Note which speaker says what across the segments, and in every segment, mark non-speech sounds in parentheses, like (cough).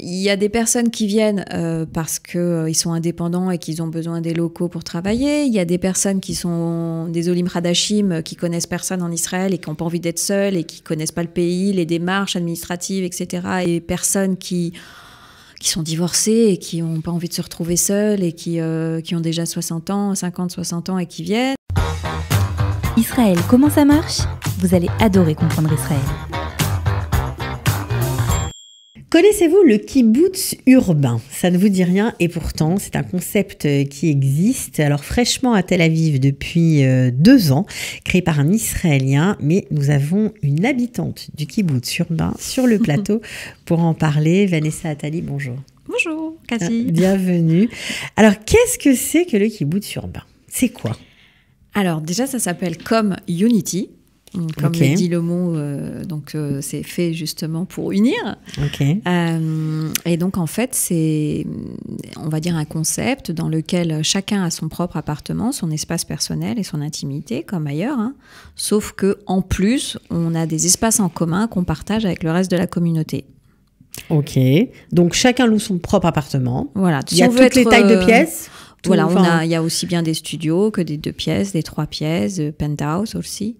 Speaker 1: Il y a des personnes qui viennent euh, parce qu'ils euh, sont indépendants et qu'ils ont besoin des locaux pour travailler. Il y a des personnes qui sont des Olim hadashim euh, qui connaissent personne en Israël et qui n'ont pas envie d'être seuls et qui connaissent pas le pays, les démarches administratives, etc. Et personnes qui sont divorcées et qui n'ont pas envie de se retrouver seules et qui, qui ont déjà 60 ans, 50, 60 ans et qui viennent. Israël, comment ça marche Vous allez adorer comprendre Israël. Connaissez-vous le
Speaker 2: kibbutz urbain Ça ne vous dit rien et pourtant c'est un concept euh, qui existe, alors fraîchement à Tel Aviv depuis euh, deux ans, créé par un Israélien, mais nous avons une habitante du kibbutz urbain sur le (laughs) plateau pour en parler. Vanessa Attali, bonjour.
Speaker 1: Bonjour, Cathy. Euh,
Speaker 2: bienvenue. Alors qu'est-ce que c'est que le kibbutz urbain C'est quoi
Speaker 1: alors déjà, ça s'appelle comme Unity, comme dit le mot, euh, donc euh, c'est fait justement pour unir. Euh, et donc en fait, c'est, on va dire, un concept dans lequel chacun a son propre appartement, son espace personnel et son intimité, comme ailleurs. Hein. Sauf que en plus, on a des espaces en commun qu'on partage avec le reste de la communauté. Ok. Donc chacun loue son propre appartement. Voilà. Il y a toutes les tailles de pièces. Voilà, il y a aussi bien des studios que des deux pièces, des trois pièces, penthouse aussi.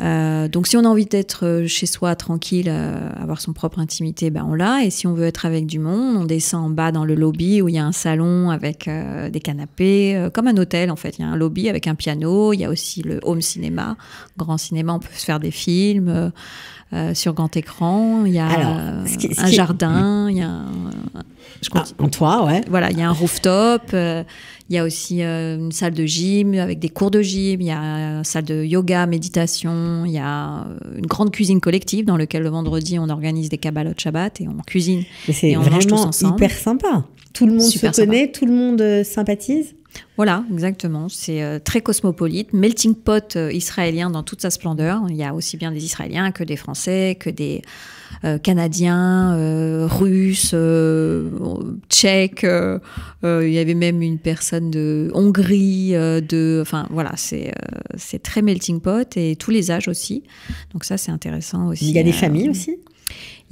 Speaker 1: Euh, donc si on a envie d'être euh, chez soi tranquille, euh, avoir son propre intimité, ben on l'a. Et si on veut être avec du monde, on descend en bas dans le lobby où il y a un salon avec des canapés, comme un hôtel en fait. Il y a un lobby avec un piano, il y a aussi le home cinéma, grand cinéma, on peut se faire des films sur grand écran, il y a un jardin, il y a... Un, en ah, toi, ouais. Voilà, il y a un rooftop, euh, il y a aussi euh, une salle de gym avec des cours de gym, il y a une salle de yoga, méditation, il y a euh, une grande cuisine collective dans laquelle le vendredi on organise des kabbalot Shabbat et on cuisine. C'est vraiment hyper sympa. Tout le monde se connaît, tout le monde sympathise. Voilà, exactement. C'est euh, très cosmopolite, melting pot euh, israélien dans toute sa splendeur. Il y a aussi bien des Israéliens que des Français, que des euh, Canadiens, Russes, Tchèques. il y avait même une personne de Hongrie. de, enfin, voilà, c'est c'est très melting pot et tous les âges aussi. Donc ça, c'est intéressant aussi. Il y a des familles aussi.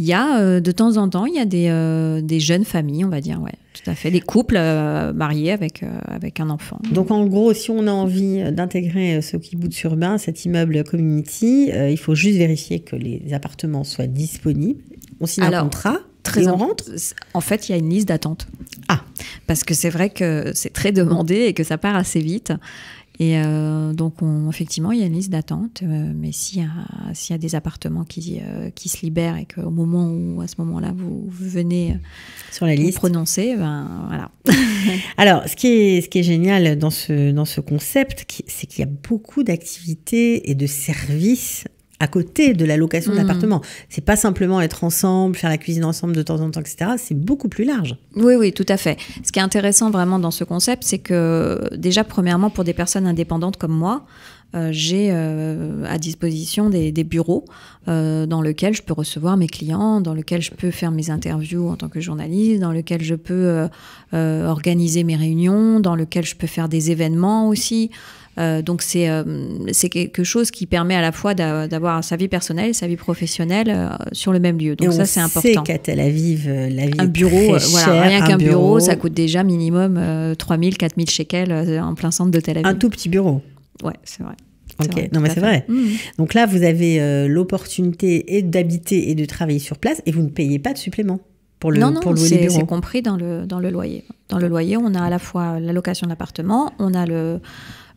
Speaker 1: Il y a de temps en temps, il y a des, des jeunes familles, on va dire, ouais. Tout à fait, des couples euh, mariés avec, euh, avec un enfant. Donc en
Speaker 2: gros, si on a envie d'intégrer euh, ce qui sur bain, cet immeuble community, il faut juste
Speaker 1: vérifier que les appartements soient disponibles. On signe un contrat et on rentre En fait, il y a une liste d'attente. Ah Parce que c'est vrai que c'est très demandé et que ça part assez vite. Et euh, donc, on, effectivement, il y a une liste d'attente, euh, mais s'il y, y, a des appartements qui, euh, qui se libèrent et qu'au moment où, à ce moment-là, vous, venez sur la liste prononcer, ben voilà. (laughs) Alors, ce qui est, ce qui est génial dans ce,
Speaker 2: dans ce concept, c'est qu'il y a beaucoup d'activités et de services à côté de la location d'appartement. Hmm. C'est pas simplement être ensemble, faire la cuisine ensemble de temps en temps, etc. C'est beaucoup plus large.
Speaker 1: Oui, oui, tout à fait. Ce qui est intéressant vraiment dans ce concept, c'est que déjà, premièrement, pour des personnes indépendantes comme moi, euh, j'ai euh, à disposition des, bureaux euh, dans lesquels je peux recevoir mes clients, dans lesquels je peux faire mes interviews en tant que journaliste, dans lesquels je peux organiser mes réunions, dans lesquels je peux faire des événements aussi. donc c'est quelque chose qui permet à la fois d'avoir sa vie personnelle et sa vie professionnelle sur le même lieu. Donc ça c'est important. qu'à Tel
Speaker 2: Aviv, la vie un bureau, rien qu'un bureau, bureau, ça
Speaker 1: coûte déjà minimum 3000 4000 shekels en plein centre de Tel Aviv. Un tout petit bureau. Ouais, c'est vrai. Ok, non mais c'est vrai. Mmh.
Speaker 2: Donc là, vous avez euh, l'opportunité et d'habiter et de travailler sur place et vous ne payez pas de supplément pour le non, non, louer les c'est
Speaker 1: compris dans le dans le loyer. Dans le loyer, on a à la fois la location d'appartement, on a le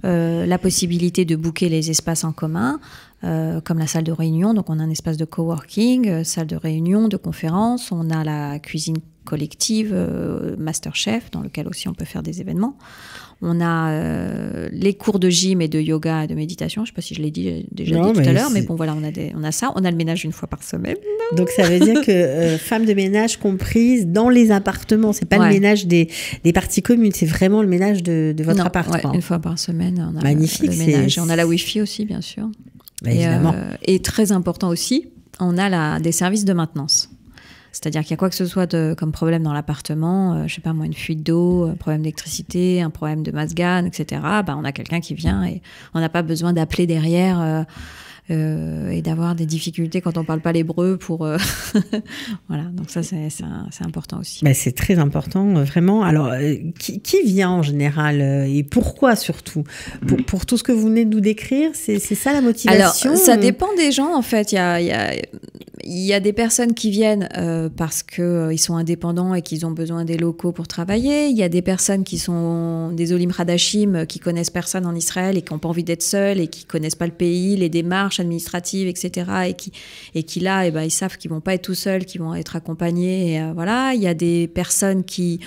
Speaker 1: euh, la possibilité de booker les espaces en commun, euh, comme la salle de réunion. Donc, on a un espace de coworking, salle de réunion, de conférence. On a la cuisine collective, euh, Masterchef, dans lequel aussi on peut faire des événements. On a euh, les cours de gym et de yoga et de méditation. Je ne sais pas si je l'ai dit euh, déjà dit tout à l'heure, mais bon, voilà, on a, des, on a ça. On a le ménage une fois par semaine.
Speaker 2: Donc, ça veut dire que femmes de ménage comprises dans les appartements, c'est pas le ménage des, des parties communes, c'est vraiment le ménage de, votre appartement. une fois
Speaker 1: par semaine, on a Magnifique, le, Et on a la wi aussi, bien sûr. Bah, et, très important aussi, on a la, des services de maintenance. C'est-à-dire qu'il y a quoi que ce soit comme problème dans l'appartement, je euh, je sais pas moi, une fuite d'eau, un euh, problème d'électricité, un problème de masgane, etc. Bah, on a quelqu'un qui vient et on n'a pas besoin d'appeler derrière. Euh, et d'avoir des difficultés quand on ne parle pas l'hébreu pour (laughs) voilà donc ça c'est important aussi
Speaker 2: c'est très important vraiment alors qui, vient en général et pourquoi surtout pour, tout ce que vous venez de nous décrire c'est ça la motivation alors ça dépend
Speaker 1: des gens en fait il y a il y a des personnes qui viennent euh, parce qu'ils euh, ils sont indépendants et qu'ils ont besoin des locaux pour travailler. Il y a des personnes qui sont des Olim Radachim euh, qui connaissent personne en Israël et qui n'ont pas envie d'être seuls et qui connaissent pas le pays, les démarches administratives, etc. Et qui, et qui là, et eh ben, ils savent qu'ils vont pas être tout seuls, qu'ils vont être accompagnés. Et, voilà. Il y a des personnes qui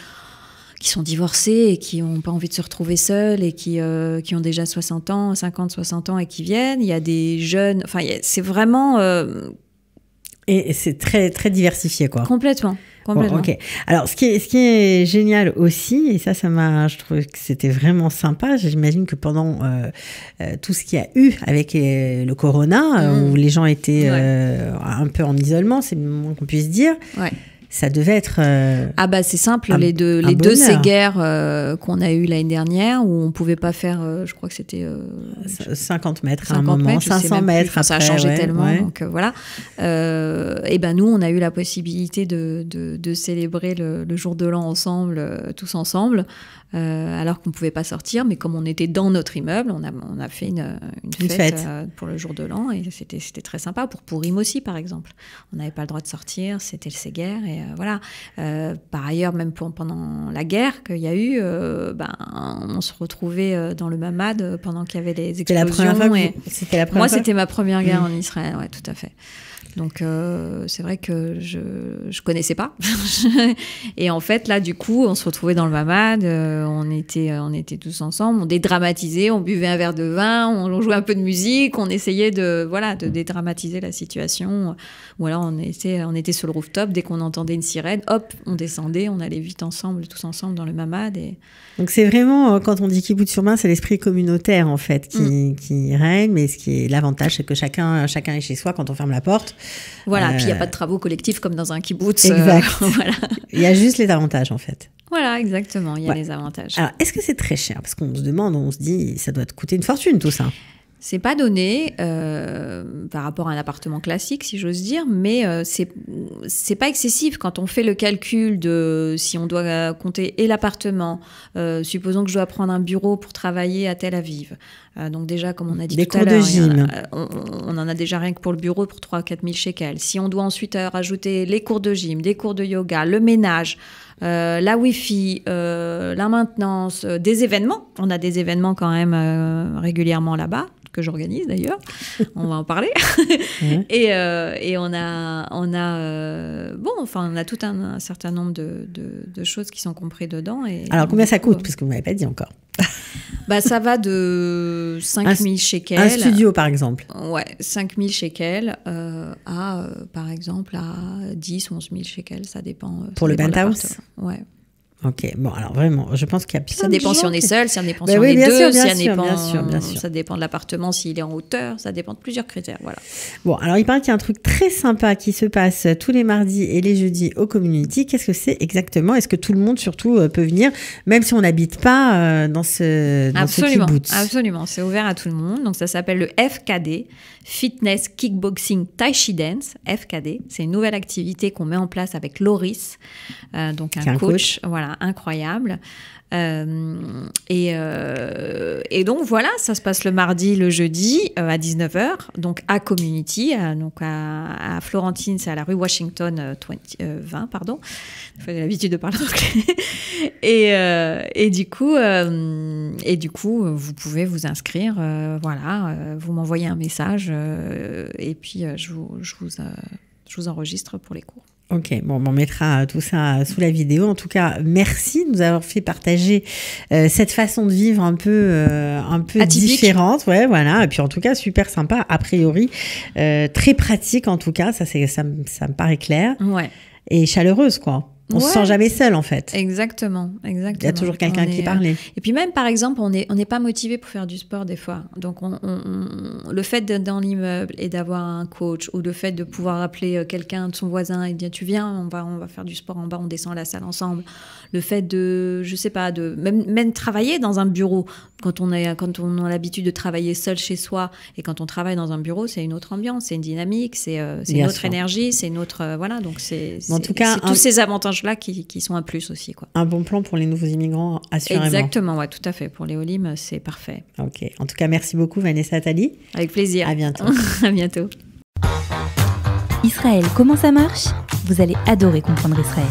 Speaker 1: qui sont divorcées et qui n'ont pas envie de se retrouver seules et qui, qui ont déjà 60 ans, 50, 60 ans et qui viennent. Il y a des jeunes, enfin, c'est vraiment et c'est très, très diversifié, quoi. Complètement. Complètement. ok.
Speaker 2: Alors, ce qui, est, ce qui est génial aussi, et ça, ça m'a, je trouve que c'était vraiment sympa. J'imagine que pendant euh, euh, tout ce qu'il y a eu avec le corona, euh, mm. où les gens étaient un peu en isolement, c'est le moins qu'on puisse dire. Ouais ça devait être. Euh,
Speaker 1: ah, bah c'est simple, les deux, les deux ces guerres euh, qu'on a eues l'année dernière, où on ne pouvait pas faire, euh, je crois que c'était. 50 mètres à un moment, mètres, 500 mètres après, Ça a changé tellement, donc voilà. et ben nous, on a eu la possibilité de, de, célébrer le, jour de l'an ensemble, tous ensemble, alors qu'on ne pouvait pas sortir, mais comme on était dans notre immeuble, on a, on a fait une, fête, pour le jour de l'an, et c'était très sympa, pour Rime aussi, par exemple. On n'avait pas le droit de sortir, c'était le séguer, et. Euh, voilà. Euh, par ailleurs, même pendant la guerre qu'il y a eu, euh, ben, on se retrouvait dans le Mamad pendant qu'il y avait les explosions. C'était la première, Moi, c'était ma première guerre en Israël, ouais, tout à fait. Donc euh, c'est vrai que je connaissais pas. (laughs) et en fait là du coup on se retrouvait dans le Mamad, euh, on était euh, on était tous ensemble, on dédramatisait, on buvait un verre de vin, on, jouait un peu de musique, on essayait de voilà de dédramatiser la situation. Ou alors on était on était sur le rooftop dès qu'on entendait une sirène, hop on descendait, on allait vite ensemble tous ensemble dans le Mamad. Et...
Speaker 2: Donc c'est vraiment quand on dit bout sur main c'est l'esprit communautaire en fait qui, mm. qui règne, mais ce qui est l'avantage c'est que chacun chacun est chez soi quand on ferme la porte. Voilà, puis il n'y a euh. pas de
Speaker 1: travaux collectifs comme dans un kibbutz. Euh, exact. (laughs) voilà. Il y a
Speaker 2: juste les avantages en fait.
Speaker 1: Voilà, exactement, il y a les avantages. Alors,
Speaker 2: est-ce que c'est très cher Parce qu'on se demande, on se dit, ça doit te coûter une fortune tout ça.
Speaker 1: C'est pas donné. Euh, euh, par rapport à un appartement classique, si j'ose dire, mais euh, c'est c'est pas excessif quand on fait le calcul de si on doit euh, compter et l'appartement. supposons que je dois prendre un bureau pour travailler à Tel Aviv. donc déjà, comme on a dit tout à l'heure, on, en a déjà rien que pour le bureau pour 3-4 000 shekels. Si on doit ensuite rajouter les cours de gym, des cours de yoga, le ménage, la Wi-Fi, la maintenance, des événements. On a des événements quand même régulièrement là-bas, que j'organise d'ailleurs. (laughs) On va en parler parler. Mhm. (laughs) Euh, et, on a, on a, euh, bon, enfin, on a tout un, certain nombre de, choses qui sont comprises dedans. Et, Alors, combien ça coûte Parce
Speaker 2: que vous m'avez pas dit encore.
Speaker 1: (laughs) bah, ça va de 5000 shekels. Un studio, par exemple. Ouais, 5000 shekels euh, à, par exemple, à 10, 11 000 shekels, ça dépend. Pour le penthouse Ouais. Ok, bon,
Speaker 2: alors vraiment, je pense qu'il y a
Speaker 1: Ça dépend ben si on est seul, si on est deux, si bien sûr, bien sûr. ça dépend de l'appartement, s'il est en hauteur, ça dépend de plusieurs critères, voilà. Bon, alors
Speaker 2: il paraît qu'il y a un truc très sympa qui se passe tous les mardis et les jeudis au community. Qu'est-ce que c'est exactement Est-ce que tout le monde surtout euh, peut venir, même si on n'habite pas euh, dans ce dans absolument,
Speaker 1: absolument, c'est ouvert à tout le monde. Donc ça s'appelle le FKD, Fitness Kickboxing Tai Chi Dance, FKD. C'est une nouvelle activité qu'on met en place avec Loris, euh, donc un coach, voilà incroyable. Euh, euh, et, donc voilà, ça se passe le mardi, le jeudi euh, à 19h, donc à Community, donc à, Florentine, c'est à la rue Washington 20, 20 pardon. J'ai l'habitude de parler anglais. (laughs) et, du coup, et du coup, vous pouvez vous inscrire, voilà, vous m'envoyez un message et puis je vous, je vous enregistre pour les cours.
Speaker 2: Ok, bon, on mettra euh, tout ça euh, sous la vidéo. En tout cas, merci de nous avoir fait partager euh, cette façon de vivre un peu, un peu différente. Ouais, voilà. Et puis en tout cas, super sympa, a priori, très pratique en tout cas. Ça, c'est, ça, ça me paraît clair. Ouais. Et chaleureuse, quoi. On se sent jamais seul en fait.
Speaker 1: Exactement, exactement. Il y a toujours quelqu'un qui parle. Euh, et puis même par exemple, on n'est on n'est pas motivé pour faire du sport des fois. Donc on, le fait d'être dans l'immeuble et d'avoir un coach ou le fait de pouvoir appeler euh, quelqu'un de son voisin et dire tu viens, on va on va faire du sport en bas, on descend la salle ensemble. Le fait de je sais pas de même même travailler dans un bureau quand on est quand on a l'habitude de travailler seul chez soi et quand on travaille dans un bureau, c'est une autre ambiance, c'est une dynamique, c'est euh, une autre énergie, c'est une autre voilà donc c'est en tout cas tous ces avantages là qui, sont à plus aussi. Quoi.
Speaker 2: Un bon plan pour les nouveaux immigrants, assurément. Exactement,
Speaker 1: ouais, tout à fait. Pour les Olim, c'est parfait. Ok. En tout cas, merci beaucoup, Vanessa Tali. Avec plaisir. À bientôt. (laughs) à bientôt. Israël, comment ça marche Vous allez adorer comprendre Israël.